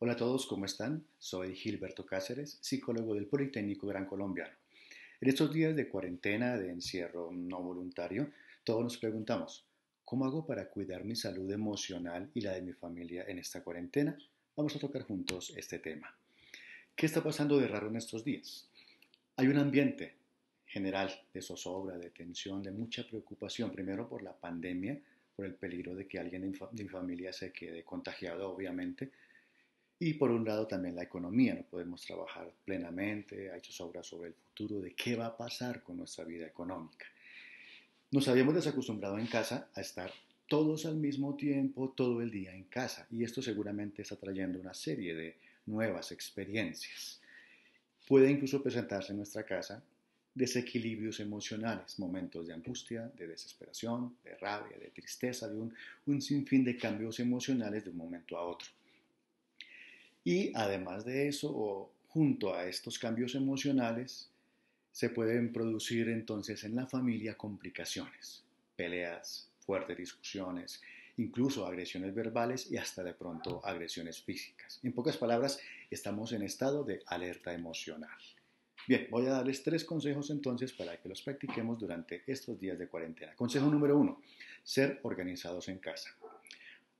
Hola a todos, ¿cómo están? Soy Gilberto Cáceres, psicólogo del Politécnico Gran Colombiano. En estos días de cuarentena, de encierro no voluntario, todos nos preguntamos, ¿cómo hago para cuidar mi salud emocional y la de mi familia en esta cuarentena? Vamos a tocar juntos este tema. ¿Qué está pasando de raro en estos días? Hay un ambiente general de zozobra, de tensión, de mucha preocupación, primero por la pandemia, por el peligro de que alguien de mi familia se quede contagiado, obviamente, y por un lado también la economía, no podemos trabajar plenamente, ha hecho sobra sobre el futuro de qué va a pasar con nuestra vida económica. Nos habíamos desacostumbrado en casa a estar todos al mismo tiempo, todo el día en casa, y esto seguramente está trayendo una serie de nuevas experiencias. Puede incluso presentarse en nuestra casa desequilibrios emocionales, momentos de angustia, de desesperación, de rabia, de tristeza, de un, un sinfín de cambios emocionales de un momento a otro. Y además de eso, o junto a estos cambios emocionales, se pueden producir entonces en la familia complicaciones, peleas, fuertes discusiones, incluso agresiones verbales y hasta de pronto agresiones físicas. En pocas palabras, estamos en estado de alerta emocional. Bien, voy a darles tres consejos entonces para que los practiquemos durante estos días de cuarentena. Consejo número uno, ser organizados en casa.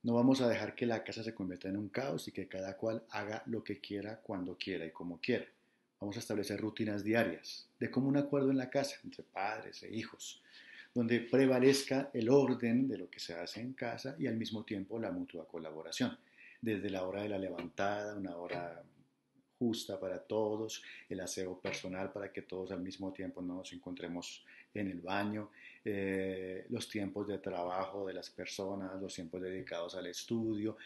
No vamos a dejar que la casa se convierta en un caos y que cada cual haga lo que quiera, cuando quiera y como quiera. Vamos a establecer rutinas diarias, de común acuerdo en la casa, entre padres e hijos, donde prevalezca el orden de lo que se hace en casa y al mismo tiempo la mutua colaboración. Desde la hora de la levantada, una hora justa para todos, el aseo personal para que todos al mismo tiempo no nos encontremos en el baño, eh, los tiempos de trabajo de las personas, los tiempos dedicados al estudio,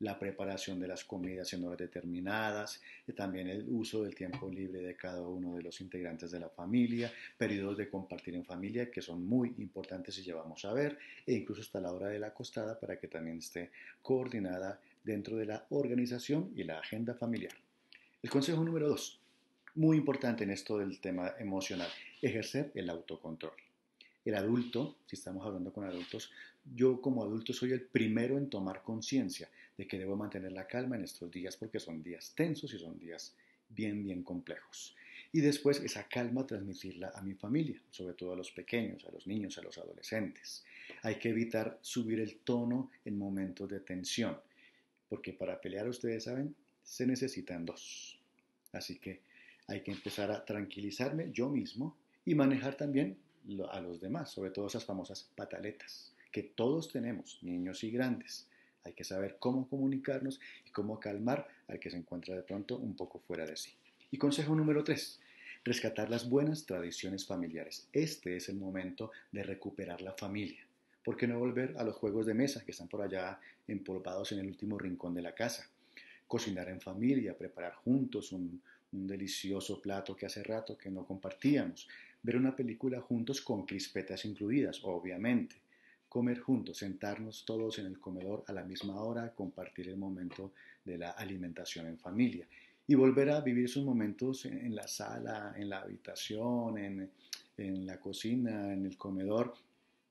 la preparación de las comidas en horas determinadas, y también el uso del tiempo libre de cada uno de los integrantes de la familia, periodos de compartir en familia que son muy importantes y llevamos a ver, e incluso hasta la hora de la acostada para que también esté coordinada dentro de la organización y la agenda familiar. El consejo número dos muy importante en esto del tema emocional, ejercer el autocontrol. El adulto, si estamos hablando con adultos, yo como adulto soy el primero en tomar conciencia de que debo mantener la calma en estos días porque son días tensos y son días bien, bien complejos. Y después esa calma transmitirla a mi familia, sobre todo a los pequeños, a los niños, a los adolescentes. Hay que evitar subir el tono en momentos de tensión, porque para pelear, ustedes saben, se necesitan dos. Así que hay que empezar a tranquilizarme yo mismo y manejar también a los demás, sobre todo esas famosas pataletas que todos tenemos, niños y grandes. Hay que saber cómo comunicarnos y cómo calmar al que se encuentra de pronto un poco fuera de sí. Y consejo número tres, rescatar las buenas tradiciones familiares. Este es el momento de recuperar la familia. ¿Por qué no volver a los juegos de mesa que están por allá empolvados en el último rincón de la casa? cocinar en familia, preparar juntos un, delicioso plato que hace rato que no compartíamos, ver una película juntos con crispetas incluidas, obviamente, comer juntos, sentarnos todos en el comedor a la misma hora, compartir el momento de la alimentación en familia y volver a vivir esos momentos en, la sala, en la habitación, en la cocina, en el comedor,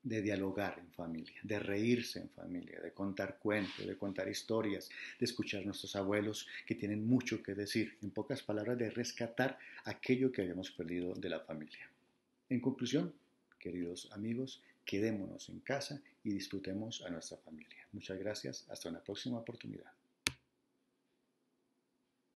de dialogar en familia, de reírse en familia, de contar cuentos, de contar historias, de escuchar a nuestros abuelos que tienen mucho que decir, en pocas palabras, de rescatar aquello que habíamos perdido de la familia. En conclusión, queridos amigos, quedémonos en casa y disfrutemos a nuestra familia. Muchas gracias, hasta una próxima oportunidad.